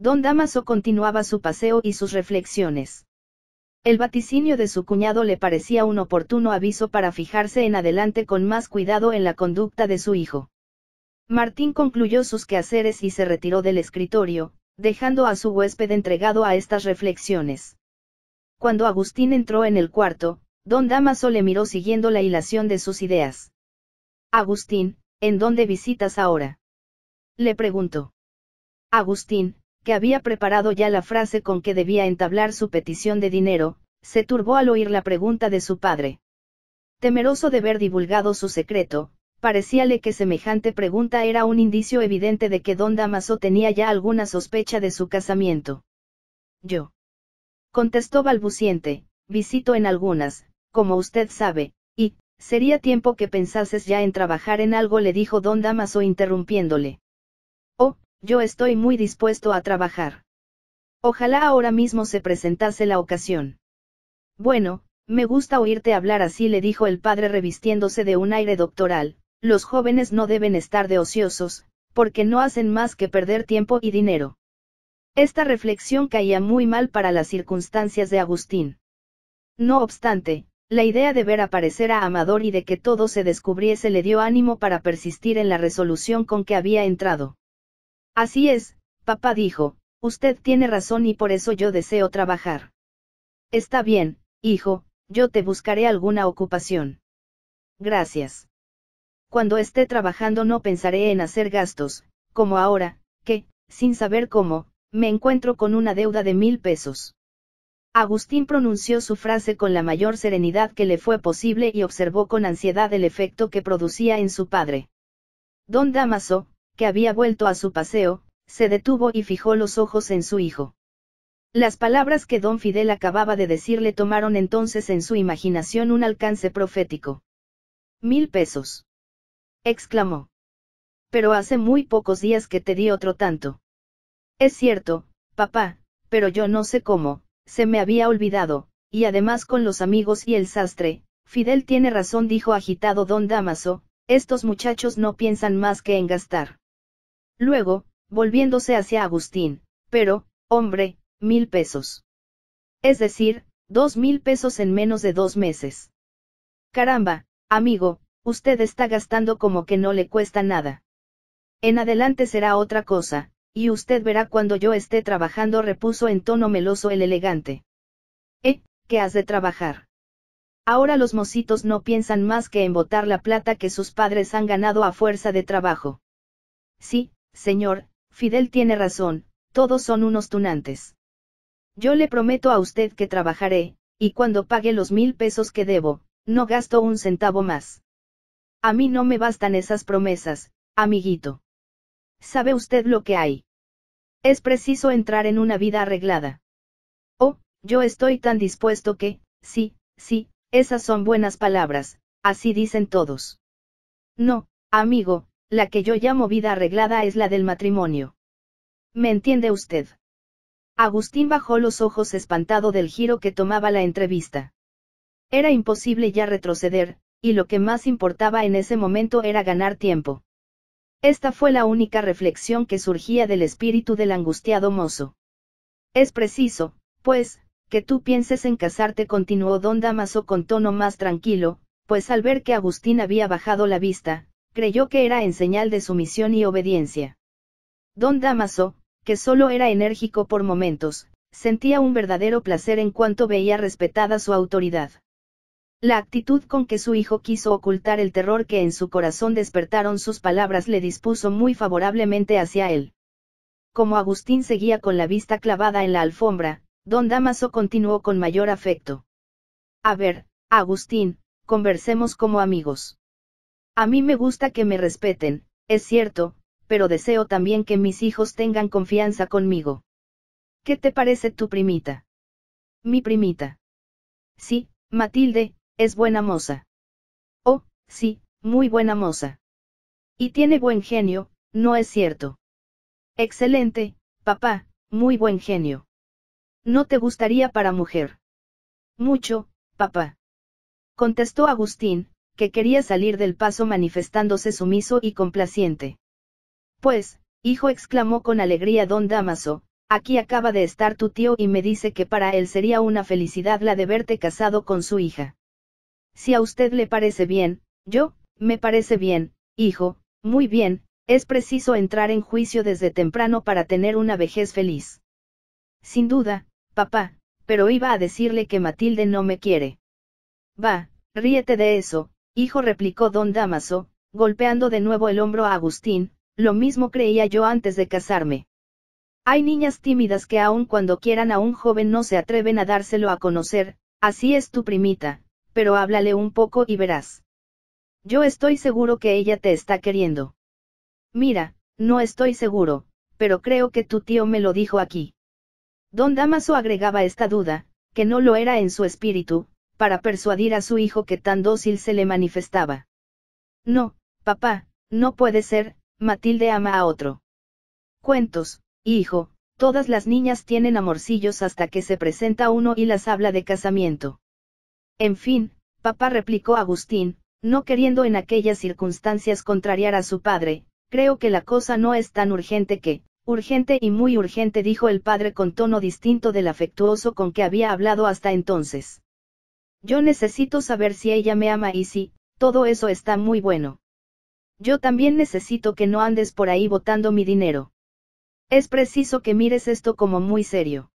Don Damaso continuaba su paseo y sus reflexiones. El vaticinio de su cuñado le parecía un oportuno aviso para fijarse en adelante con más cuidado en la conducta de su hijo. Martín concluyó sus quehaceres y se retiró del escritorio, dejando a su huésped entregado a estas reflexiones. Cuando Agustín entró en el cuarto, don Damaso le miró siguiendo la hilación de sus ideas. Agustín, ¿en dónde visitas ahora? Le preguntó. Agustín, que había preparado ya la frase con que debía entablar su petición de dinero, se turbó al oír la pregunta de su padre. Temeroso de ver divulgado su secreto, parecíale que semejante pregunta era un indicio evidente de que don Damaso tenía ya alguna sospecha de su casamiento. Yo. Contestó balbuciente, visito en algunas, como usted sabe, y, sería tiempo que pensases ya en trabajar en algo, le dijo don Damaso interrumpiéndole. Yo estoy muy dispuesto a trabajar. Ojalá ahora mismo se presentase la ocasión. Bueno, me gusta oírte hablar así, le dijo el padre revistiéndose de un aire doctoral, los jóvenes no deben estar de ociosos, porque no hacen más que perder tiempo y dinero. Esta reflexión caía muy mal para las circunstancias de Agustín. No obstante, la idea de ver aparecer a Amador y de que todo se descubriese le dio ánimo para persistir en la resolución con que había entrado. Así es, papá dijo, usted tiene razón y por eso yo deseo trabajar. Está bien, hijo, yo te buscaré alguna ocupación. Gracias. Cuando esté trabajando no pensaré en hacer gastos, como ahora, que, sin saber cómo, me encuentro con una deuda de mil pesos. Agustín pronunció su frase con la mayor serenidad que le fue posible y observó con ansiedad el efecto que producía en su padre. Don Damaso, que había vuelto a su paseo, se detuvo y fijó los ojos en su hijo. Las palabras que don Fidel acababa de decirle tomaron entonces en su imaginación un alcance profético. Mil pesos. exclamó. Pero hace muy pocos días que te di otro tanto. Es cierto, papá, pero yo no sé cómo, se me había olvidado, y además con los amigos y el sastre, Fidel tiene razón dijo agitado don Damaso, estos muchachos no piensan más que en gastar. Luego, volviéndose hacia Agustín, pero, hombre, mil pesos. Es decir, dos mil pesos en menos de dos meses. Caramba, amigo, usted está gastando como que no le cuesta nada. En adelante será otra cosa, y usted verá cuando yo esté trabajando, repuso en tono meloso el elegante. ¿Eh? ¿Qué has de trabajar? Ahora los mocitos no piensan más que en botar la plata que sus padres han ganado a fuerza de trabajo. Sí, Señor, Fidel tiene razón, todos son unos tunantes. Yo le prometo a usted que trabajaré, y cuando pague los mil pesos que debo, no gasto un centavo más. A mí no me bastan esas promesas, amiguito. ¿Sabe usted lo que hay? Es preciso entrar en una vida arreglada. Oh, yo estoy tan dispuesto que, sí, sí, esas son buenas palabras, así dicen todos. No, amigo, la que yo llamo vida arreglada es la del matrimonio. ¿Me entiende usted? Agustín bajó los ojos espantado del giro que tomaba la entrevista. Era imposible ya retroceder, y lo que más importaba en ese momento era ganar tiempo. Esta fue la única reflexión que surgía del espíritu del angustiado mozo. Es preciso, pues, que tú pienses en casarte, continuó don Damaso con tono más tranquilo, pues al ver que Agustín había bajado la vista, creyó que era en señal de sumisión y obediencia. Don Damaso, que solo era enérgico por momentos, sentía un verdadero placer en cuanto veía respetada su autoridad. La actitud con que su hijo quiso ocultar el terror que en su corazón despertaron sus palabras le dispuso muy favorablemente hacia él. Como Agustín seguía con la vista clavada en la alfombra, don Damaso continuó con mayor afecto. A ver, Agustín, conversemos como amigos. A mí me gusta que me respeten, es cierto, pero deseo también que mis hijos tengan confianza conmigo. ¿Qué te parece tu primita? Mi primita. Sí, Matilde, es buena moza. Oh, sí, muy buena moza. Y tiene buen genio, ¿no es cierto? Excelente, papá, muy buen genio. ¿No te gustaría para mujer? Mucho, papá. Contestó Agustín, que quería salir del paso manifestándose sumiso y complaciente. Pues, hijo exclamó con alegría don Damaso, aquí acaba de estar tu tío y me dice que para él sería una felicidad la de verte casado con su hija. Si a usted le parece bien, yo, me parece bien, hijo, muy bien, es preciso entrar en juicio desde temprano para tener una vejez feliz. Sin duda, papá, pero iba a decirle que Matilde no me quiere. Va, ríete de eso, Hijo replicó don Damaso, golpeando de nuevo el hombro a Agustín, lo mismo creía yo antes de casarme. Hay niñas tímidas que aun cuando quieran a un joven no se atreven a dárselo a conocer, así es tu primita, pero háblale un poco y verás. Yo estoy seguro que ella te está queriendo. Mira, no estoy seguro, pero creo que tu tío me lo dijo aquí. Don Damaso agregaba esta duda, que no lo era en su espíritu, para persuadir a su hijo que tan dócil se le manifestaba. No, papá, no puede ser, Matilde ama a otro. Cuentos, hijo, todas las niñas tienen amorcillos hasta que se presenta uno y las habla de casamiento. En fin, papá replicó Agustín, no queriendo en aquellas circunstancias contrariar a su padre, creo que la cosa no es tan urgente que, urgente y muy urgente dijo el padre con tono distinto del afectuoso con que había hablado hasta entonces. Yo necesito saber si ella me ama y si, todo eso está muy bueno. Yo también necesito que no andes por ahí botando mi dinero. Es preciso que mires esto como muy serio.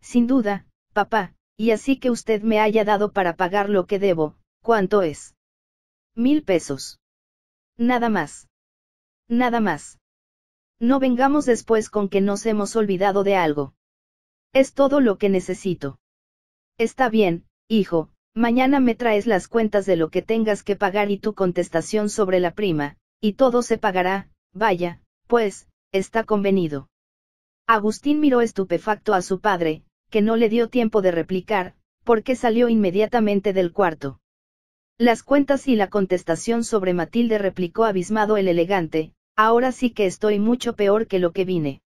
Sin duda, papá, y así que usted me haya dado para pagar lo que debo, ¿cuánto es? Mil pesos. Nada más. Nada más. No vengamos después con que nos hemos olvidado de algo. Es todo lo que necesito. Está bien, Hijo, mañana me traes las cuentas de lo que tengas que pagar y tu contestación sobre la prima, y todo se pagará, vaya, pues, está convenido. Agustín miró estupefacto a su padre, que no le dio tiempo de replicar, porque salió inmediatamente del cuarto. Las cuentas y la contestación sobre Matilde replicó abismado el elegante, ahora sí que estoy mucho peor que lo que vine.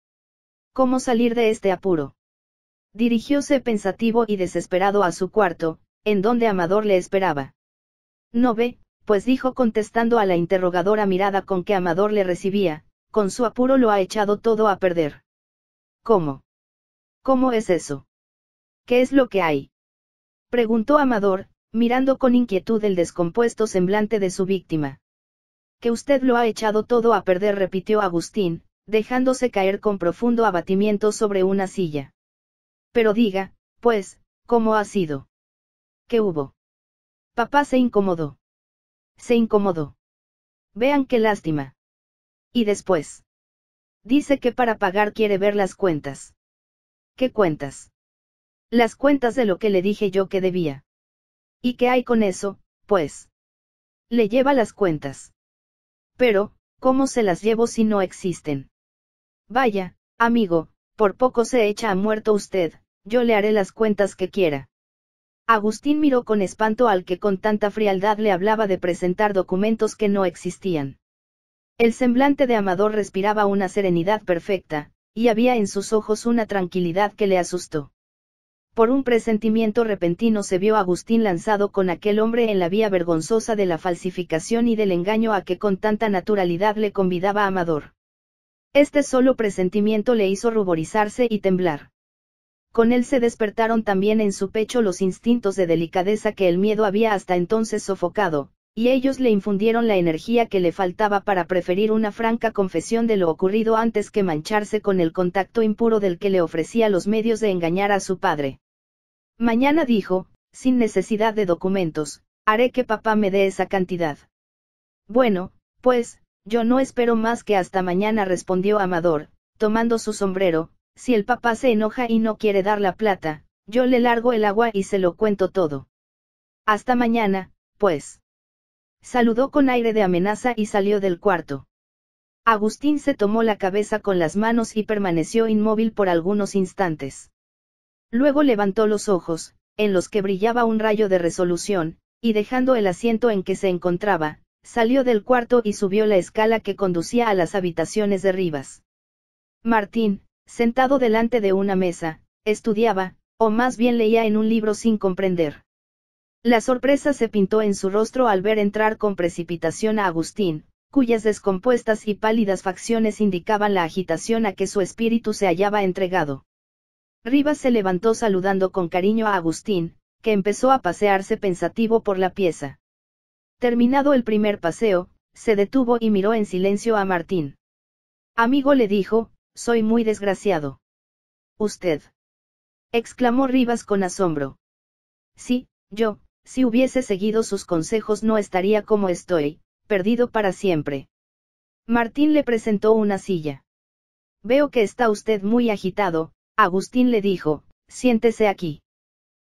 ¿Cómo salir de este apuro? Dirigióse pensativo y desesperado a su cuarto, en donde Amador le esperaba. No ve, pues dijo contestando a la interrogadora mirada con que Amador le recibía, con su apuro lo ha echado todo a perder. ¿Cómo? ¿Cómo es eso? ¿Qué es lo que hay? Preguntó Amador, mirando con inquietud el descompuesto semblante de su víctima. Que usted lo ha echado todo a perder, repitió Agustín, dejándose caer con profundo abatimiento sobre una silla. Pero diga, pues, ¿cómo ha sido? ¿Qué hubo? Papá se incomodó. Se incomodó. Vean qué lástima. Y después. Dice que para pagar quiere ver las cuentas. ¿Qué cuentas? Las cuentas de lo que le dije yo que debía. ¿Y qué hay con eso, pues? Le lleva las cuentas. Pero, ¿cómo se las llevo si no existen? Vaya, amigo, por poco se echa a muerto usted, yo le haré las cuentas que quiera. Agustín miró con espanto al que con tanta frialdad le hablaba de presentar documentos que no existían. El semblante de Amador respiraba una serenidad perfecta, y había en sus ojos una tranquilidad que le asustó. Por un presentimiento repentino se vio Agustín lanzado con aquel hombre en la vía vergonzosa de la falsificación y del engaño a que con tanta naturalidad le convidaba Amador. Este solo presentimiento le hizo ruborizarse y temblar. Con él se despertaron también en su pecho los instintos de delicadeza que el miedo había hasta entonces sofocado, y ellos le infundieron la energía que le faltaba para preferir una franca confesión de lo ocurrido antes que mancharse con el contacto impuro del que le ofrecía los medios de engañar a su padre. Mañana dijo, sin necesidad de documentos, haré que papá me dé esa cantidad. Bueno, pues, yo no espero más que hasta mañana, respondió Amador, tomando su sombrero, si el papá se enoja y no quiere dar la plata, yo le largo el agua y se lo cuento todo. Hasta mañana, pues. Saludó con aire de amenaza y salió del cuarto. Agustín se tomó la cabeza con las manos y permaneció inmóvil por algunos instantes. Luego levantó los ojos, en los que brillaba un rayo de resolución, y dejando el asiento en que se encontraba, Salió del cuarto y subió la escala que conducía a las habitaciones de Rivas. Martín, sentado delante de una mesa, estudiaba, o más bien leía en un libro sin comprender. La sorpresa se pintó en su rostro al ver entrar con precipitación a Agustín, cuyas descompuestas y pálidas facciones indicaban la agitación a que su espíritu se hallaba entregado. Rivas se levantó saludando con cariño a Agustín, que empezó a pasearse pensativo por la pieza. Terminado el primer paseo, se detuvo y miró en silencio a Martín. Amigo le dijo, soy muy desgraciado. Usted. exclamó Rivas con asombro. Sí, yo, si hubiese seguido sus consejos no estaría como estoy, perdido para siempre. Martín le presentó una silla. Veo que está usted muy agitado, Agustín le dijo, siéntese aquí.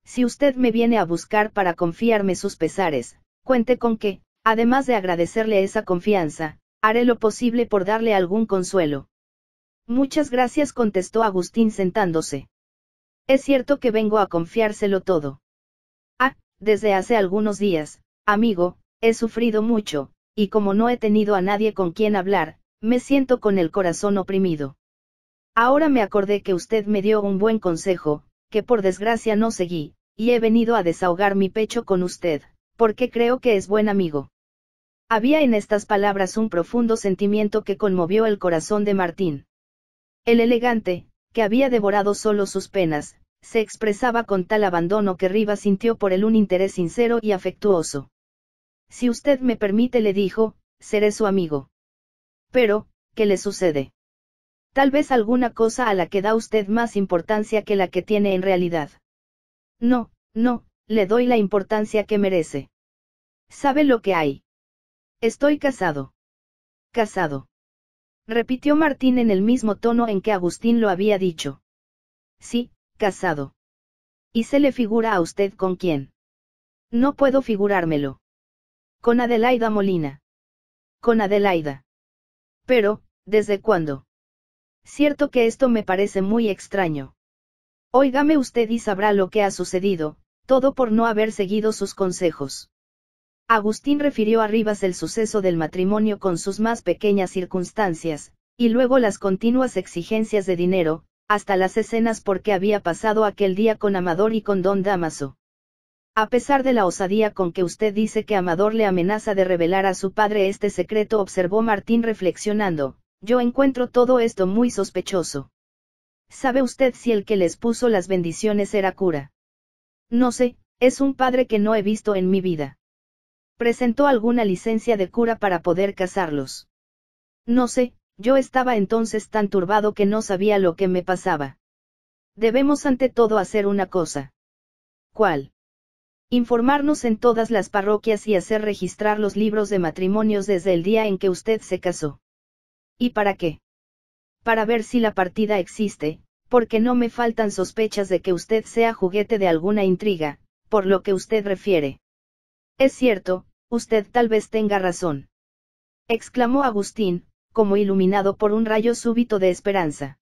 Si usted me viene a buscar para confiarme sus pesares, Cuente con que, además de agradecerle esa confianza, haré lo posible por darle algún consuelo. Muchas gracias, contestó Agustín sentándose. Es cierto que vengo a confiárselo todo. Ah, desde hace algunos días, amigo, he sufrido mucho, y como no he tenido a nadie con quien hablar, me siento con el corazón oprimido. Ahora me acordé que usted me dio un buen consejo, que por desgracia no seguí, y he venido a desahogar mi pecho con usted porque creo que es buen amigo. Había en estas palabras un profundo sentimiento que conmovió el corazón de Martín. El elegante, que había devorado solo sus penas, se expresaba con tal abandono que Rivas sintió por él un interés sincero y afectuoso. Si usted me permite, le dijo, seré su amigo. Pero, ¿qué le sucede? Tal vez alguna cosa a la que da usted más importancia que la que tiene en realidad. No, no, le doy la importancia que merece. Sabe lo que hay. Estoy casado. Casado. Repitió Martín en el mismo tono en que Agustín lo había dicho. Sí, casado. ¿Y se le figura a usted con quién? No puedo figurármelo. Con Adelaida Molina. Con Adelaida. Pero, ¿desde cuándo? Cierto que esto me parece muy extraño. Óigame usted y sabrá lo que ha sucedido, todo por no haber seguido sus consejos. Agustín refirió a Rivas el suceso del matrimonio con sus más pequeñas circunstancias, y luego las continuas exigencias de dinero, hasta las escenas porque había pasado aquel día con Amador y con don Damaso. A pesar de la osadía con que usted dice que Amador le amenaza de revelar a su padre este secreto, observó Martín reflexionando, yo encuentro todo esto muy sospechoso. ¿Sabe usted si el que les puso las bendiciones era cura? No sé, es un padre que no he visto en mi vida. Presentó alguna licencia de cura para poder casarlos. No sé, yo estaba entonces tan turbado que no sabía lo que me pasaba. Debemos ante todo hacer una cosa. ¿Cuál? Informarnos en todas las parroquias y hacer registrar los libros de matrimonios desde el día en que usted se casó. ¿Y para qué? Para ver si la partida existe, porque no me faltan sospechas de que usted sea juguete de alguna intriga, por lo que usted refiere. Es cierto, usted tal vez tenga razón. Exclamó Agustín, como iluminado por un rayo súbito de esperanza.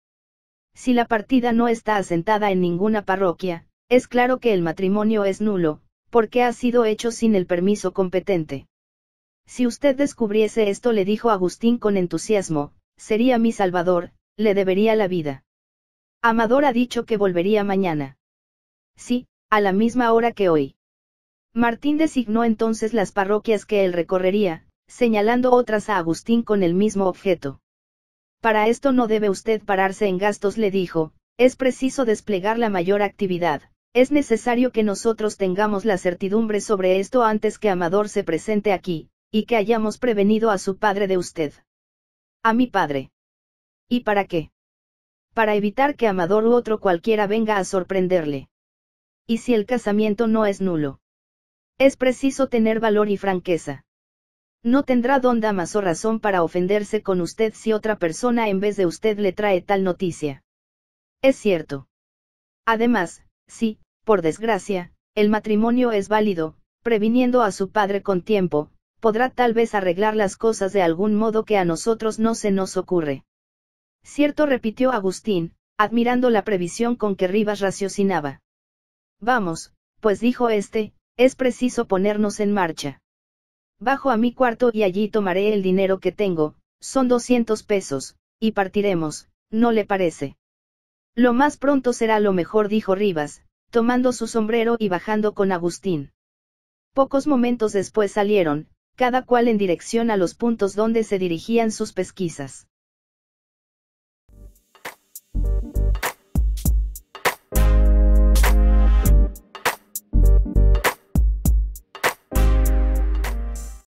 Si la partida no está asentada en ninguna parroquia, es claro que el matrimonio es nulo, porque ha sido hecho sin el permiso competente. Si usted descubriese esto, le dijo Agustín con entusiasmo, sería mi salvador, le debería la vida. Amador ha dicho que volvería mañana. Sí, a la misma hora que hoy. Martín designó entonces las parroquias que él recorrería, señalando otras a Agustín con el mismo objeto. Para esto no debe usted pararse en gastos, le dijo, es preciso desplegar la mayor actividad, es necesario que nosotros tengamos la certidumbre sobre esto antes que Amador se presente aquí, y que hayamos prevenido a su padre de usted. A mi padre. ¿Y para qué? para evitar que Amador u otro cualquiera venga a sorprenderle. Y si el casamiento no es nulo. Es preciso tener valor y franqueza. No tendrá don o razón para ofenderse con usted si otra persona en vez de usted le trae tal noticia. Es cierto. Además, si, por desgracia, el matrimonio es válido, previniendo a su padre con tiempo, podrá tal vez arreglar las cosas de algún modo que a nosotros no se nos ocurre. Cierto repitió Agustín, admirando la previsión con que Rivas raciocinaba. Vamos, pues dijo este, es preciso ponernos en marcha. Bajo a mi cuarto y allí tomaré el dinero que tengo, son 200 pesos, y partiremos, ¿no le parece? Lo más pronto será lo mejor, dijo Rivas, tomando su sombrero y bajando con Agustín. Pocos momentos después salieron, cada cual en dirección a los puntos donde se dirigían sus pesquisas.